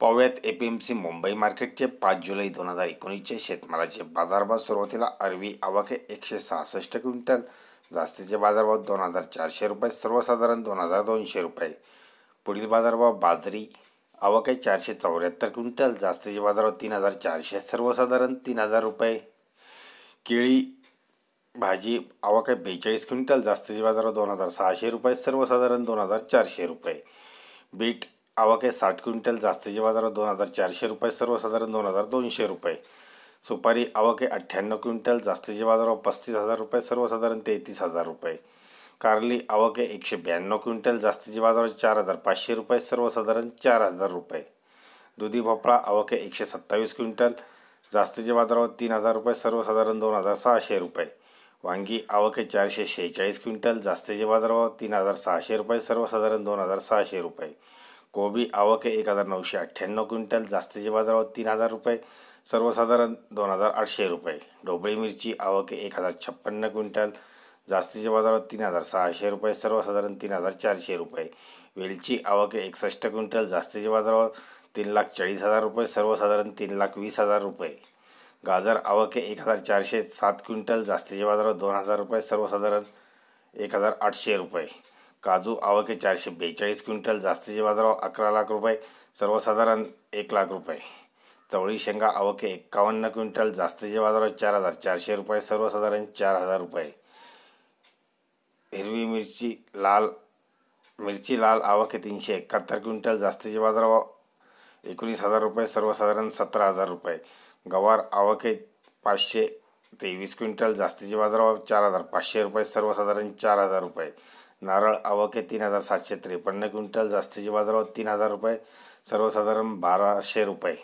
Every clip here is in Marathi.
पाहूयात A P M C Mumbai मार्केटचे पाच जुलै दोन हजार एकोणीसचे शेतमालाचे बाजारभाव सुरुवातीला अरवी आवाके एकशे सहासष्ट क्विंटल जास्तीचे बाजारभाव दोन हजार चारशे रुपये सर्वसाधारण दोन हजार दोनशे रुपये पुढील बाजारभाव बाजरी आवाके चारशे चौऱ्याहत्तर क्विंटल जास्तीचे बाजारभाव तीन हजार चारशे सर्वसाधारण तीन हजार रुपये केळी भाजी आवाके बेचाळीस क्विंटल जास्तीचे बाजारभाव दोन हजार सहाशे रुपये सर्वसाधारण दोन हजार चारशे रुपये बीट आवक आहे साठ क्विंटल जास्तीचे बाजार दोन हजार चारशे रुपये सर्वसाधारण दोन हजार दोनशे रुपये सुपारी आवक आहे अठ्ठ्याण्णव क्विंटल जास्तीचे बाजारावर पस्तीस हजार रुपये सर्वसाधारण तेहतीस हजार रुपये कारली आवक आहे एकशे ब्याण्णव क्विंटल जास्तीचे बाजार चार हजार पाचशे रुपये सर्वसाधारण चार हजार रुपये दुधी भोपळा आवक आहे एकशे सत्तावीस क्विंटल जास्तीचे बाजारावर तीन हजार रुपये सर्वसाधारण दोन हजार सहाशे रुपये वांगी आवक आहे चारशे शेहेचाळीस क्विंटल जास्तीचे बाजारावर तीन हजार सहाशे रुपये सर्वसाधारण दोन हजार सहाशे रुपये कोबी आवक आहे एक हजार नऊशे अठ्ठ्याण्णव क्विंटल जास्तीचे बाजारावर तीन हजार रुपये सर्वसाधारण दोन हजार आठशे रुपये ढोबळी मिरची आवक आहे एक हजार छप्पन्न क्विंटल जास्तीचे बाजारावर तीन हजार सहाशे रुपये सर्वसाधारण तीन हजार चारशे रुपये वेलची आवक आहे एकसष्ट क्विंटल जास्तीचे बाजारावर तीन लाख चाळीस हजार रुपये सर्वसाधारण तीन लाख वीस हजार रुपये गाजर आवक आहे एक हजार चारशे सात क्विंटल जास्तीचे बाजारावर दोन हजार रुपये सर्वसाधारण एक हजार आठशे रुपये काजू आवके चारशे बेचाळीस क्विंटल जास्तीचे बाजारभाव अकरा लाख रुपये सर्वसाधारण एक लाख रुपये चवळी शेंगा आवके एक्कावन्न क्विंटल जास्तीचे बाजारभाव चार हजार चारशे रुपये सर्वसाधारण चार हजार रुपये हिरवी मिरची लाल मिरची लाल आवके तीनशे एकाहत्तर क्विंटल जास्तीचे बाजारभाव एकोणीस हजार रुपये सर्वसाधारण सतरा हजार रुपये गवार आवके पाचशे तेवीस क्विंटल जास्तीचे बाजारभाव चार हजार पाचशे रुपये सर्वसाधारण चार हजार रुपये नारळ आवक आहे तीन हजार सातशे त्रेपन्न क्विंटल जास्तीचे बाजारावर तीन हजार रुपये सर्वसाधारण बाराशे रुपये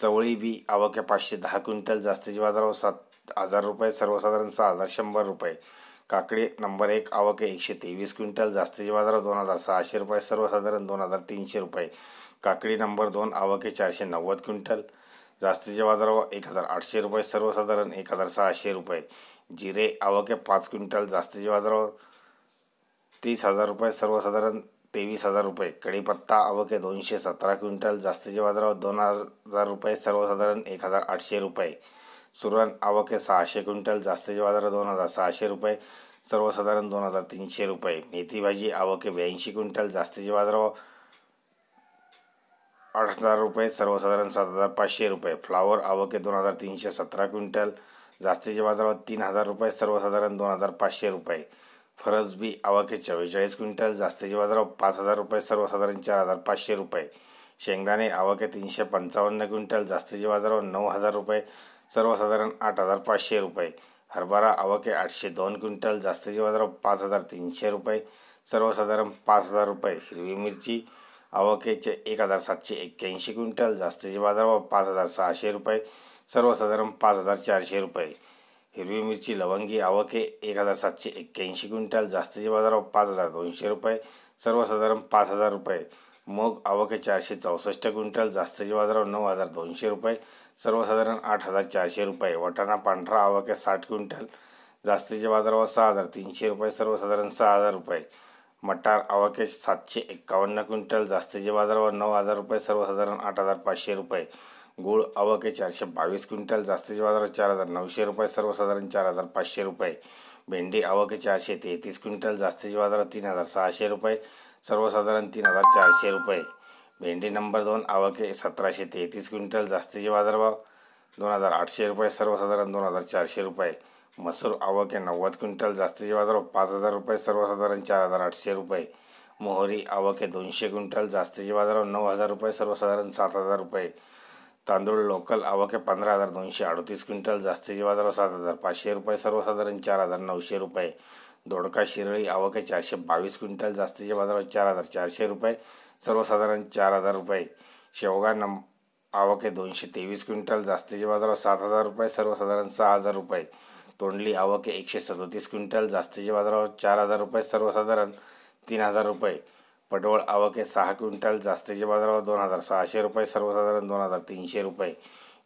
चवळी बी आवक आहे पाचशे दहा क्विंटल जास्तीचे बाजारावर सात हजार रुपये सर्वसाधारण सहा हजार शंभर रुपये काकडी नंबर एक आवक आहे एकशे तेवीस क्विंटल जास्तीचे बाजारावर दोन हजार सहाशे रुपये सर्वसाधारण दोन हजार तीनशे रुपये काकडी नंबर दोन आवक आहे चारशे नव्वद क्विंटल जास्तीच्या बाजारावर एक हजार आठशे रुपये सर्वसाधारण एक हजार सहाशे रुपये जिरे आवक आहे पाच क्विंटल जास्तीच्या बाजारावर तीस हजार रुपये सर्वसाधारण तेवीस हजार रुपये कढीपत्ता अवके दोनशे सतरा क्विंटल जास्तीचे बाजारावर दोन हजार रुपये सर्वसाधारण एक हजार आठशे रुपये सुरण अवके सहाशे क्विंटल जास्तीचे बाजारावर दोन हजार सहाशे रुपये सर्वसाधारण दोन हजार तीनशे रुपये मेथी भाजी अवके ब्याऐंशी क्विंटल जास्तीचे बाजारावर आठ हजार रुपये सर्वसाधारण सात हजार पाचशे रुपये फ्लावर आवके दोन हजार तीनशे सतरा क्विंटल जास्तीचे बाजारावर तीन हजार रुपये सर्वसाधारण दोन हजार पाचशे रुपये फरसबी आवाके चव्वेचाळीस क्विंटल जास्तीचे बाजाराव पाच हजार रुपये सर्वसाधारण चार हजार पाचशे रुपये शेंगदाणे आवाके तीनशे पंचावन्न क्विंटल जास्तीचे बाजाराव नऊ हजार रुपये सर्वसाधारण आठ हजार पाचशे रुपये हरभरा आवाके आठशे दोन क्विंटल जास्तीचे बाजाराव पाच हजार तीनशे रुपये सर्वसाधारण पाच हजार रुपये हिरवी मिरची आवाकेचे एक हजार सातशे एक्क्याऐंशी क्विंटल जास्तीचे बाजारभाव पाच हजार सहाशे रुपये सर्वसाधारण पाच हजार चारशे रुपये हिरवी मिरची लवंगी आवके एक हजार सातशे एक्क्याऐंशी क्विंटल जास्तीचे बाजारावर पाच हजार दोनशे रुपये सर्वसाधारण पाच हजार रुपये मग आवके चारशे चौसष्ट क्विंटल जास्तीचे बाजारावर नऊ हजार दोनशे रुपये सर्वसाधारण आठ हजार चारशे रुपये वटाणा पांढरा आवके साठ क्विंटल जास्तीचे बाजारावर सहा हजार तीनशे रुपये सर्वसाधारण सहा हजार रुपये मटार आवके सातशे एक्कावन्न क्विंटल जास्तीचे बाजारावर नऊ हजार रुपये सर्वसाधारण आठ हजार पाचशे रुपये गुळ आवक आहे चारशे बावीस क्विंटल जास्तीचे बाजार चार हजार नऊशे रुपये सर्वसाधारण चार हजार पाचशे रुपये भेंडी आवक आहे चारशे तेहतीस क्विंटल जास्तीचे बाजार तीन हजार सहाशे रुपये सर्वसाधारण तीन हजार चारशे रुपये भेंडी नंबर दोन आवक आहे सतराशे तेहतीस क्विंटल जास्तीचे बाजारभाव दोन हजार आठशे रुपये सर्वसाधारण दोन हजार चारशे रुपये मसूर आवक आहे नव्वद क्विंटल जास्तीचे बाजारभाव पाच हजार रुपये सर्वसाधारण चार हजार आठशे रुपये मोहरी आवक आहे दोनशे क्विंटल जास्तीचे बाजारभाव नऊ हजार रुपये सर्वसाधारण सात हजार रुपये तांदूळ लोकल आवक आहे पंधरा हजार दोनशे अडतीस क्विंटल जास्तीचे बाजार सात हजार पाचशे रुपये सर्वसाधारण चार हजार नऊशे रुपये दोडका शिरळी आवक आहे चारशे बावीस क्विंटल जास्तीचे बाजार चार हजार चारशे रुपये सर्वसाधारण चार हजार रुपये शेवगा नम आवक आहे दोनशे तेवीस क्विंटल जास्तीचे बाजार सात हजार रुपये सर्वसाधारण सहा हजार रुपये तोंडली आवक आहे एकशे सदोतीस क्विंटल जास्तीचे बाजारावर चार हजार रुपये सर्वसाधारण तीन हजार रुपये पडवळ आवके सहा क्विंटल जास्तीच्या बाजारावर दोन हजार सहाशे रुपये सर्वसाधारण दोन हजार तीनशे रुपये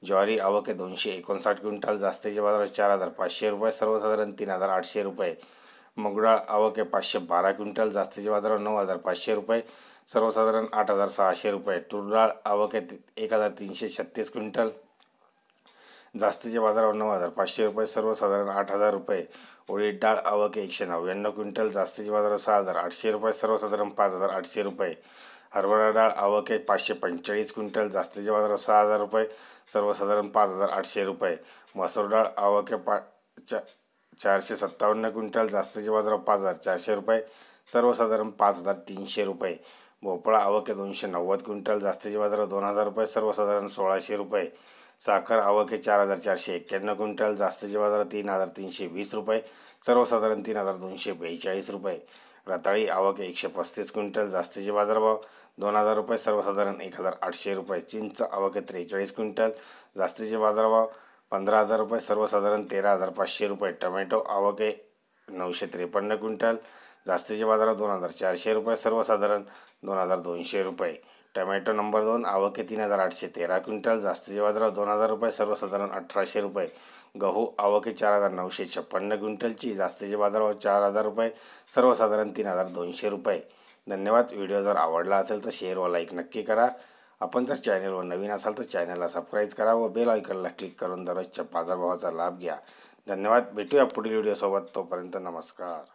ज्वारी आवके दोनशे एकोणसाठ क्विंटल जास्तीच्या बाजारावर चार हजार पाचशे रुपये सर्वसाधारण तीन हजार आठशे रुपये मुगडाळ आवके पाचशे बारा क्विंटल जास्तीच्या बाजारावर नऊ हजार पाचशे रुपये सर्वसाधारण आठ हजार सहाशे रुपये तुरडाळ आवके एक हजार तीनशे छत्तीस क्विंटल जास्तीचे बाजारावर नऊ हजार पाचशे रुपये सर्वसाधारण आठ हजार रुपये उडीद डाळ आवक एकशे नव्याण्णव क्विंटल जास्तीचे बाजार सहा हजार आठशे रुपये सर्वसाधारण पाच हजार आठशे रुपये हरभरा डाळ आवक आहे पाचशे पंचेचाळीस क्विंटल जास्तीचे बाजार सहा हजार रुपये सर्वसाधारण पाच हजार आठशे रुपये मसूर डाळ आवक आहे पा चा चारशे सत्तावन्न क्विंटल जास्तीचे बाजारावर पाच हजार चारशे रुपये सर्वसाधारण पाच हजार तीनशे रुपये भोपळा आवक आहे दोनशे नव्वद क्विंटल जास्तीचे बाजार दोन हजार रुपये सर्वसाधारण सोळाशे रुपये साखर आवक हे चार हजार चारशे एक्क्याण्णव क्विंटल जास्तीचे बाजार तीन हजार तीनशे वीस रुपये सर्वसाधारण तीन हजार दोनशे बेचाळीस रुपये रताळी आवक एकशे पस्तीस क्विंटल जास्तीचे बाजारभाव दोन हजार रुपये सर्वसाधारण एक हजार आठशे रुपये चिंच आवक त्रेचाळीस क्विंटल जास्तीचे बाजारभाव पंधरा हजार रुपये सर्वसाधारण तेरा हजार पाचशे रुपये टोमॅटो आवक नऊशे त्रेपन्न क्विंटल जास्तीचे बाजारभाव दोन हजार चारशे रुपये सर्वसाधारण दोन हजार दोनशे रुपये टोमॅटो नंबर दोन आवके तीन हजार आठशे तेरा क्विंटल जास्तीचे बाजारात दोन हजार रुपये सर्वसाधारण अठराशे रुपये गहू आवके चार हजार नऊशे छप्पन्न क्विंटलची जास्तीचे बाजारावर चार हजार रुपये सर्वसाधारण तीन हजार दोनशे रुपये धन्यवाद व्हिडिओ जर आवडला असेल तर शेअर व लाईक नक्की करा आपण जर चॅनलवर नवीन असाल तर चॅनलला सबस्क्राईब करा व बेल आयकॉनला क्लिक करून दररोजच्या बाजारभावाचा लाभ घ्या धन्यवाद भेटूया पुढील व्हिडिओसोबत तोपर्यंत नमस्कार